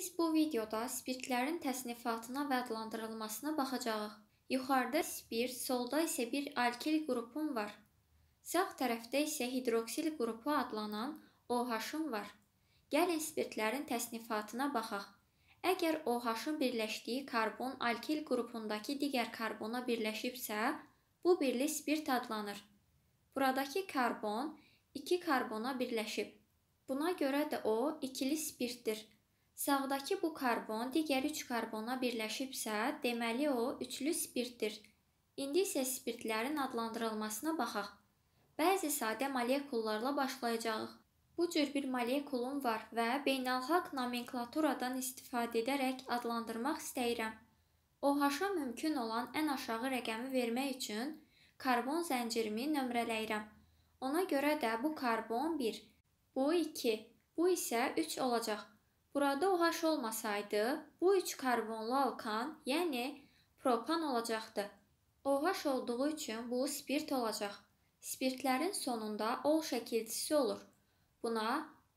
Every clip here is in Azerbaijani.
Biz bu videoda spirtlərin təsnifatına və adlandırılmasına baxacağıq. Yuxarıda spirt, solda isə bir alkil qrupum var. Sağ tərəfdə isə hidroksil qrupu adlanan OH-ım var. Gəlin spirtlərin təsnifatına baxaq. Əgər OH-ın birləşdiyi karbon alkil qrupundakı digər karbona birləşibsə, bu birli spirt adlanır. Buradakı karbon 2 karbona birləşib. Buna görə də o ikili spirtdir. Sağdakı bu karbon digər 3 karbona birləşibsə, deməli o üçlü spirtdir. İndi isə spirtlərin adlandırılmasına baxaq. Bəzi sadə molekullarla başlayacağıq. Bu cür bir molekulum var və beynəlxalq nomenklaturadan istifadə edərək adlandırmaq istəyirəm. OH-a mümkün olan ən aşağı rəqəmi vermək üçün karbon zəncirimi nömrələyirəm. Ona görə də bu karbon 1, bu 2, bu isə 3 olacaq. Burada OH olmasaydı, bu üç karbonlu alkan, yəni propan olacaqdı. OH olduğu üçün bu spirt olacaq. Spirtlərin sonunda ol şəkilçisi olur. Buna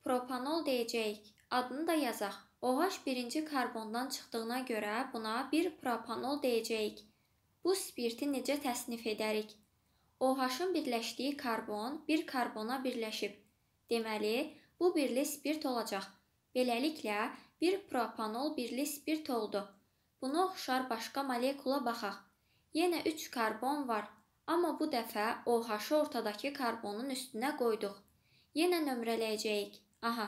propanol deyəcəyik. Adını da yazaq. OH birinci karbondan çıxdığına görə buna bir propanol deyəcəyik. Bu spirti necə təsnif edərik? OH-ın birləşdiyi karbon bir karbona birləşib. Deməli, bu birli spirt olacaq. Beləliklə, bir propanol birli spirt oldu. Buna oxşar başqa molekula baxaq. Yenə 3 karbon var, amma bu dəfə OH-ı ortadakı karbonun üstünə qoyduq. Yenə nömrələyəcəyik. Aha.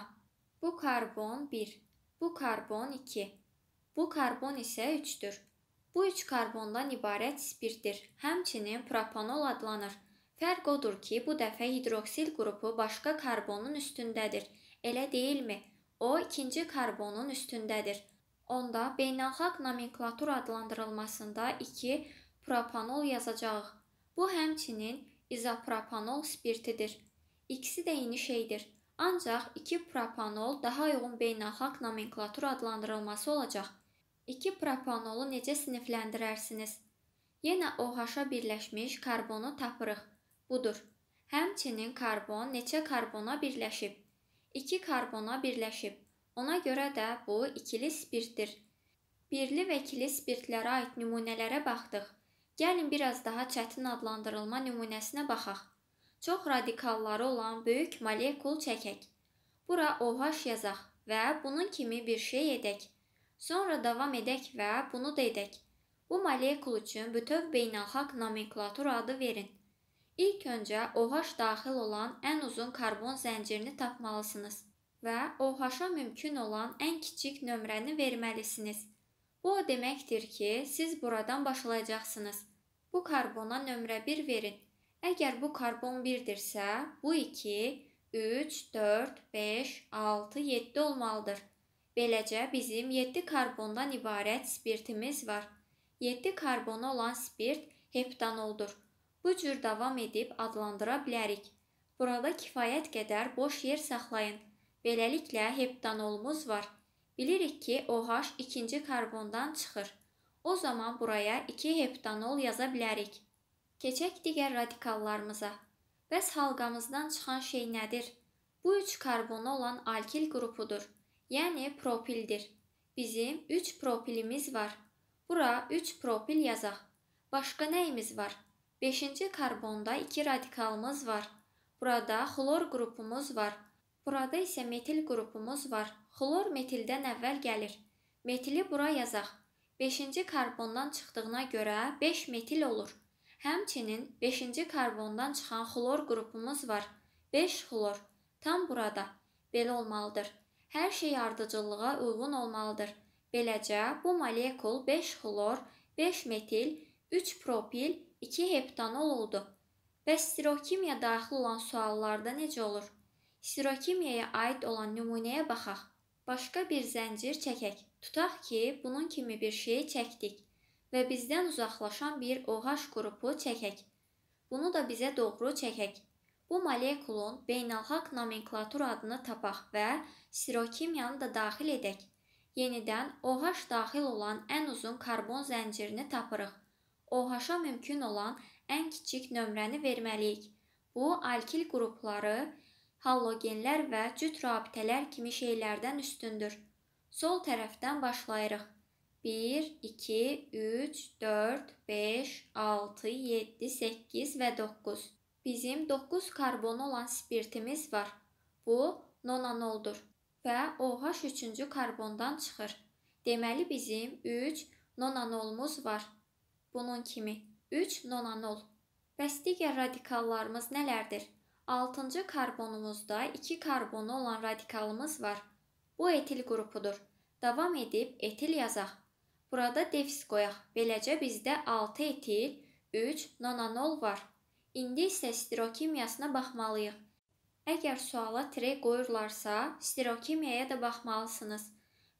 Bu karbon 1, bu karbon 2, bu karbon isə 3-dür. Bu 3 karbondan ibarət spirtdir. Həmçinin propanol adlanır. Fərq odur ki, bu dəfə hidroksil qrupu başqa karbonun üstündədir. Elə deyilmi? O ikinci karbonun üstündədir. Onda beynəlxalq nomenklatura adlandırılmasında 2 propanol yazacağıq. Bu həmçinin izopropanol spirtidir. İkisi də eyni şeydir. Ancaq 2 propanol daha uyğun beynəlxalq nomenklatura adlandırılması olacaq. 2 propanolu necə sinifləndirərsiniz? Yenə OH-a birləşmiş karbonu tapırıq. Budur. Həmçinin karbon neçə karbona birləşib? 2 karbona birləşib. Ona görə də bu ikili spirtdir. Birli və ikili spirtlərə aid nümunələrə baxdıq. Gəlin biraz daha çətin adlandırılma nümunəsinə baxaq. Çox radikalları olan böyük molekul çəkək. Bura OH yazaq və bunun kimi bir şey edək. Sonra davam edək və bunu da edək. Bu molekul üçün bütöv beynəlxalq nomenklatura adı verin. İlk öncə OH daxil olan ən uzun karbon zəncirini tapmalısınız və OH-a mümkün olan ən kiçik nömrəni verməlisiniz. Bu o deməkdir ki, siz buradan başlayacaqsınız. Bu karbona nömrə 1 verin. Əgər bu karbon 1-dirsə, bu 2, 3, 4, 5, 6, 7 olmalıdır. Beləcə bizim 7 karbondan ibarət spirtimiz var. 7 karbonu olan spirt heptanoldur. Bu cür davam edib adlandıra bilərik. Burada kifayət qədər boş yer saxlayın. Beləliklə heptanolumuz var. Bilirik ki, OH ikinci karbondan çıxır. O zaman buraya 2 heptanol yaza bilərik. Keçək digər radikallarımıza. Bəs halqamızdan çıxan şey nədir? Bu 3 karbonu olan alkil qrupudur. Yəni propildir. Bizim 3 propilimiz var. Bura 3 propil yazaq. Başqa nəyimiz var? 5-ci karbonda iki radikalımız var. Burada xlor qrupumuz var. Burada isə metil qrupumuz var. Xlor metildən əvvəl gəlir. Metili bura yazaq. 5-ci karbondan çıxdığına görə 5 metil olur. Həmçinin 5-ci karbondan çıxan xlor qrupumuz var. 5 xlor tam burada. Belə olmalıdır. Hər şey ardıcıllığa uyğun olmalıdır. Beləcə bu molekul 5 xlor, 5 metil, 3 propil 2 heptanol oldu. Bəs sirokimiya daxil olan suallarda necə olur? Sirokimiyaya aid olan nümunəyə baxaq. Başqa bir zəncir çəkək. Tutaq ki, bunun kimi bir şeyi çəkdik və bizdən uzaqlaşan bir OH qrupu çəkək. Bunu da bizə doğru çəkək. Bu molekulun beynəlxalq nomenklatur adını tapaq və sirokimiyanı da daxil edək. Yenidən OH daxil olan ən uzun karbon zəncirini tapırıq. OH-a mümkün olan ən kiçik nömrəni verməliyik. Bu alkil qrupları halogenlər və cüt rabitələr kimi şeylərdən üstündür. Sol tərəfdən başlayırıq. 1, 2, 3, 4, 5, 6, 7, 8 və 9. Bizim 9 karbonu olan spirtimiz var. Bu nonanoldur və OH üçüncü karbondan çıxır. Deməli bizim 3 nonanolumuz var bunun kimi 3 nonanol. Bəs digər radikallarımız nələrdir? 6-cı karbonumuzda 2 karbonu olan radikalımız var. Bu etil qrupudur. Davam edib etil yazaq. Burada defis qoyaq. Beləcə bizdə 6 etil, 3 nonanol var. İndi isə sterokimyasına baxmalıyıq. Əgər suala tire qoyurlarsa, sterokimiyaya da baxmalısınız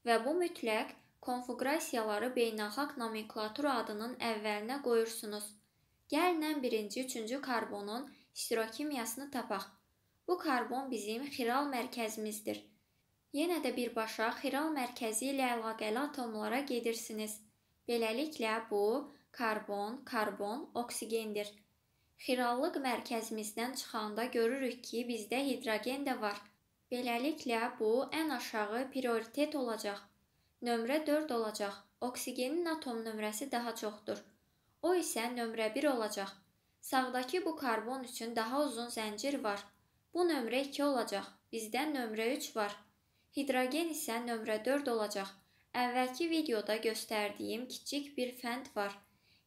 və bu mütləq konfiqurasiyaları beynəlxalq nomenklatura adının əvvəlinə qoyursunuz. Gəlin 1-ci, 3-cü karbonun istirokimyasını tapaq. Bu karbon bizim xiral mərkəzimizdir. Yenə də birbaşa xiral mərkəzi ilə əlaqəli atomlara gedirsiniz. Beləliklə bu karbon, karbon, oksigendir. Xirallıq mərkəzimizdən çıxanda görürük ki, bizdə hidrogen də var. Beləliklə bu ən aşağı prioritet olacaq. Nömrə 4 olacaq. Oksigenin atom nömrəsi daha çoxdur. O isə nömrə 1 olacaq. Sağdakı bu karbon üçün daha uzun zəncir var. Bu nömrə 2 olacaq. Bizdə nömrə 3 var. Hidrogen isə nömrə 4 olacaq. Əvvəlki videoda göstərdiyim kiçik bir fənd var.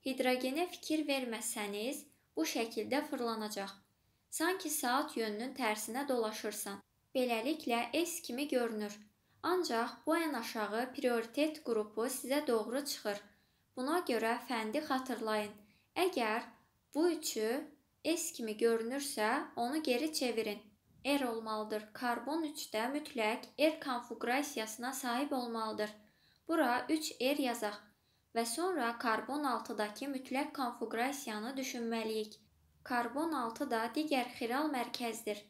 Hidrogenə fikir verməsəniz, bu şəkildə fırlanacaq. Sanki saat yönünün tərsinə dolaşırsan. Beləliklə S kimi görünür. Ancaq bu ən aşağı prioritet qrupu sizə doğru çıxır. Buna görə fəndi xatırlayın. Əgər bu üçü S kimi görünürsə, onu geri çevirin. R er olmalıdır. Karbon 3-də mütləq R er konfiqurasiyasına sahib olmalıdır. Bura 3R er yazaq və sonra karbon 6-dakı mütləq konfiqurasiyanı düşünməliyik. Karbon 6 da digər xiral mərkəzdir.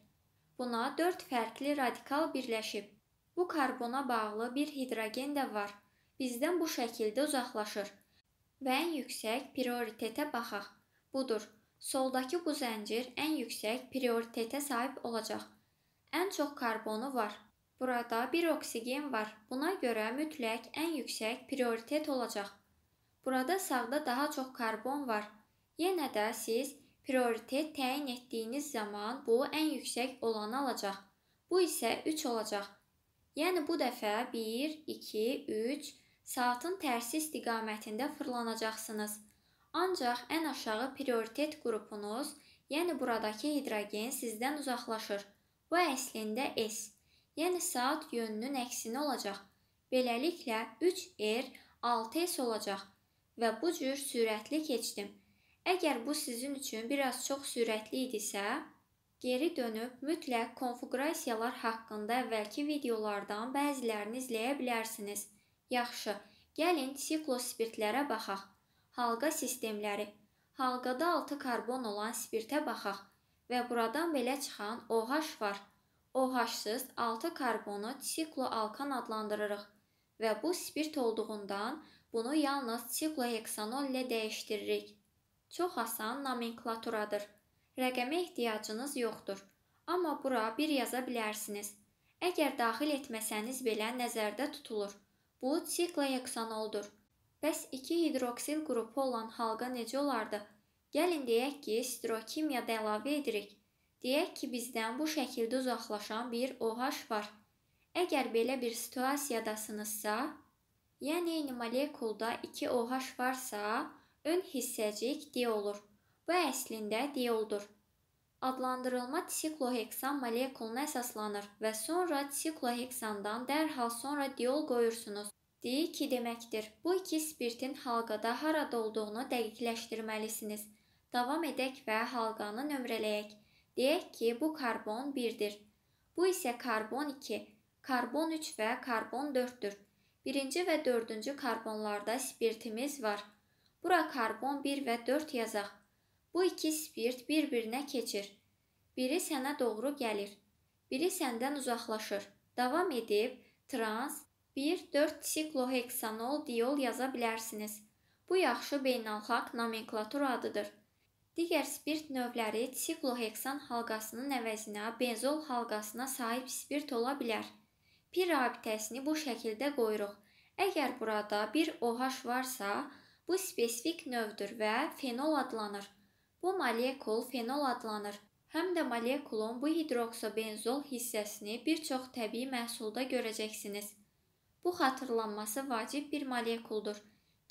Buna 4 fərqli radikal birləşib. Bu karbona bağlı bir hidrogen də var. Bizdən bu şəkildə uzaqlaşır. Və ən yüksək prioritetə baxaq. Budur. Soldakı bu zəncir ən yüksək prioritetə sahib olacaq. Ən çox karbonu var. Burada bir oksigen var. Buna görə mütləq ən yüksək prioritet olacaq. Burada sağda daha çox karbon var. Yenə də siz prioritet təyin etdiyiniz zaman bu ən yüksək olanı alacaq. Bu isə 3 olacaq. Yəni bu dəfə 1, 2, 3 saatın tərsi istiqamətində fırlanacaqsınız. Ancaq ən aşağı prioritet qrupunuz, yəni buradakı hidrogen sizdən uzaqlaşır. Bu əslində S, yəni saat yönünün əksini olacaq. Beləliklə 3R 6S olacaq və bu cür sürətli keçdim. Əgər bu sizin üçün biraz çox sürətli idisə, Geri dönüb mütləq konfiqurasiyalar haqqında əvvəlki videolardan bəzilərini izləyə bilərsiniz. Yaxşı, gəlin siklosspirtlərə baxaq. Halqa sistemləri. Halqada 6 karbon olan spirtə baxaq və buradan belə çıxan OH var. OH-sız 6 karbonu sikloalkan adlandırırıq və bu spirt olduğundan bunu yalnız sikloheksanol ilə dəyişdiririk. Çox asan nomenklaturadır rəqəmə ehtiyacınız yoxdur, amma bura bir yaza bilərsiniz. Əgər daxil etməsəniz belə nəzərdə tutulur. Bu sikloheksanoldur. Bəs 2 hidroksil qrupu olan halqa necə olardı? Gəlin deyək ki, strokimiya da əlavə edirik. Deyək ki, bizdən bu şəkildə uzaqlaşan bir OH var. Əgər belə bir situasiyadasınızsa, yəni eyni molekulda 2 OH varsa, ön hissəcik D olur. Bu əslində dioldur. Adlandırılma sikloheksan molekuluna əsaslanır və sonra sikloheksandan dərhal sonra diol qoyursunuz. Di 2 deməkdir. Bu iki spirtin halqada harada olduğunu dəqiqləşdirməlisiniz. Davam edək və halqanı nömrələyək. Deyək ki, bu karbon 1-dir. Bu isə karbon 2, karbon 3 və karbon 4-dür. Birinci və dördüncü karbonlarda spirtimiz var. Bura karbon 1 və 4 yazaq. Bu iki spirt bir-birinə keçir. Biri sənə doğru gəlir, biri səndən uzaqlaşır. Davam edib trans 1-4 sikloheksanol diol yaza bilərsiniz. Bu yaxşı beynəlxalq nomenklatura adıdır. Digər spirt növləri sikloheksan halqasının əvəzinə benzol halqasına sahib spirt ola bilər. Pi rabitəsini bu şəkildə qoyuruq. Əgər burada bir OH varsa, bu spesifik növdür və fenol adlanır. Bu molekul fenol adlanır. Həm də molekulun bu hidroksobenzol hissəsini bir çox təbii məhsulda görəcəksiniz. Bu xatırlanması vacib bir molekuldur.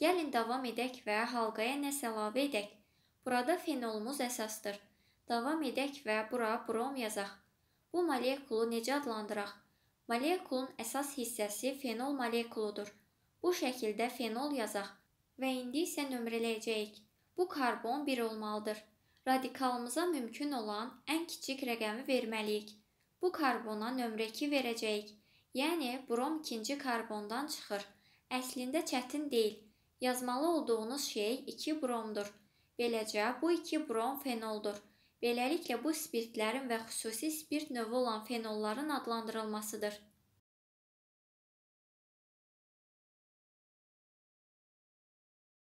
Gəlin davam edək və halqaya nəsə əlavə edək. Burada fenolumuz əsasdır. Davam edək və bura brom yazaq. Bu molekulu necə adlandıraq? Molekulun əsas hissəsi fenol molekuludur. Bu şəkildə fenol yazaq və indi isə nömrələyəcəyik. Bu karbon 1 olmalıdır. Radikalımıza mümkün olan ən kiçik rəqəmi verməliyik. Bu karbona nömrə 2 verəcəyik. Yəni brom ikinci karbondan çıxır. Əslində çətin deyil. Yazmalı olduğunuz şey 2 bromdur. Beləcə bu 2 brom fenoldur. Beləliklə bu spirtlərin və xüsusi spirt növü olan fenolların adlandırılmasıdır.